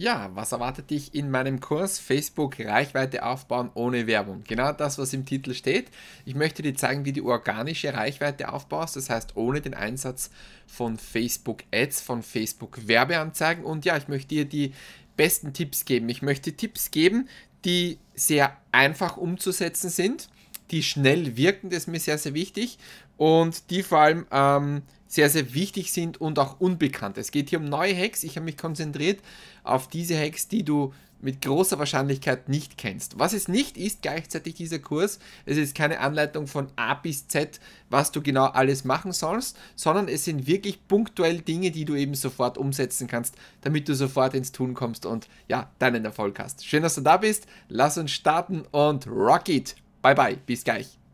Ja, was erwartet dich in meinem Kurs Facebook Reichweite aufbauen ohne Werbung? Genau das, was im Titel steht. Ich möchte dir zeigen, wie du organische Reichweite aufbaust, das heißt ohne den Einsatz von Facebook Ads, von Facebook Werbeanzeigen. Und ja, ich möchte dir die besten Tipps geben. Ich möchte Tipps geben, die sehr einfach umzusetzen sind die schnell wirken, das ist mir sehr, sehr wichtig. Und die vor allem ähm, sehr, sehr wichtig sind und auch unbekannt. Es geht hier um neue Hacks. Ich habe mich konzentriert auf diese Hacks, die du mit großer Wahrscheinlichkeit nicht kennst. Was es nicht ist, gleichzeitig dieser Kurs, es ist keine Anleitung von A bis Z, was du genau alles machen sollst, sondern es sind wirklich punktuell Dinge, die du eben sofort umsetzen kannst, damit du sofort ins Tun kommst und ja, deinen Erfolg hast. Schön, dass du da bist. Lass uns starten und rock it! Bye bye, bis gleich.